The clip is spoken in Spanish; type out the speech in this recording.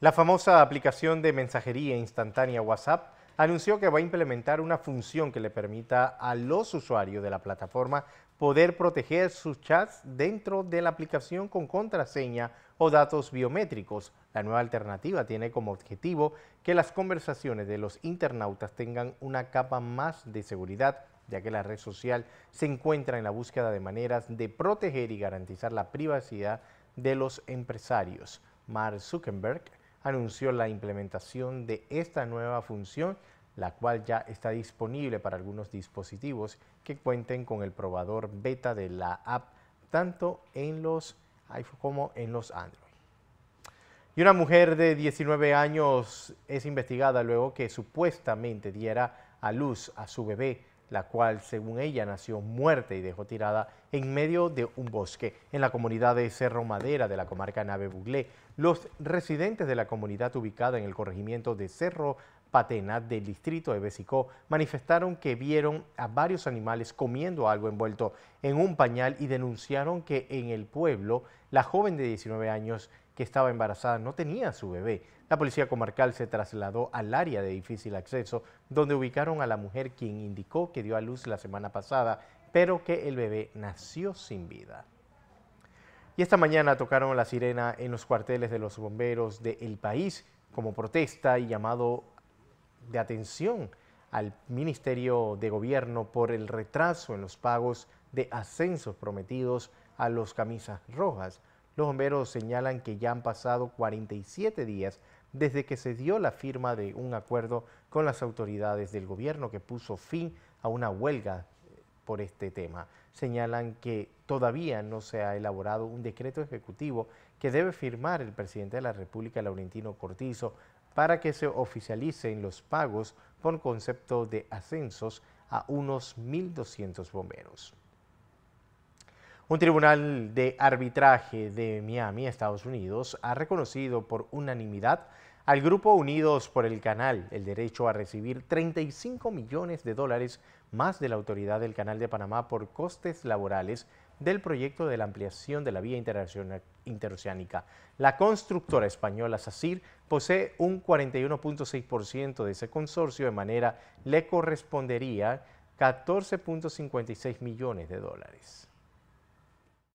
La famosa aplicación de mensajería instantánea WhatsApp anunció que va a implementar una función que le permita a los usuarios de la plataforma poder proteger sus chats dentro de la aplicación con contraseña o datos biométricos. La nueva alternativa tiene como objetivo que las conversaciones de los internautas tengan una capa más de seguridad, ya que la red social se encuentra en la búsqueda de maneras de proteger y garantizar la privacidad de los empresarios. Mark Zuckerberg anunció la implementación de esta nueva función, la cual ya está disponible para algunos dispositivos que cuenten con el probador beta de la app, tanto en los iPhone como en los Android. Y una mujer de 19 años es investigada luego que supuestamente diera a luz a su bebé la cual, según ella, nació muerta y dejó tirada en medio de un bosque en la comunidad de Cerro Madera de la comarca Nave Buglé. Los residentes de la comunidad ubicada en el corregimiento de Cerro Patena del distrito de Besicó manifestaron que vieron a varios animales comiendo algo envuelto en un pañal y denunciaron que en el pueblo la joven de 19 años que estaba embarazada no tenía su bebé. La policía comarcal se trasladó al área de difícil acceso, donde ubicaron a la mujer quien indicó que dio a luz la semana pasada, pero que el bebé nació sin vida. Y esta mañana tocaron la sirena en los cuarteles de los bomberos de El país como protesta y llamado de atención al Ministerio de Gobierno por el retraso en los pagos de ascensos prometidos a los camisas rojas. Los bomberos señalan que ya han pasado 47 días desde que se dio la firma de un acuerdo con las autoridades del gobierno que puso fin a una huelga eh, por este tema. Señalan que todavía no se ha elaborado un decreto ejecutivo que debe firmar el presidente de la República, Laurentino Cortizo, para que se oficialicen los pagos con concepto de ascensos a unos 1.200 bomberos. Un tribunal de arbitraje de Miami, Estados Unidos, ha reconocido por unanimidad al grupo Unidos por el Canal el derecho a recibir 35 millones de dólares más de la autoridad del Canal de Panamá por costes laborales del proyecto de la ampliación de la vía interoceánica. La constructora española SACIR posee un 41.6% de ese consorcio, de manera le correspondería 14.56 millones de dólares.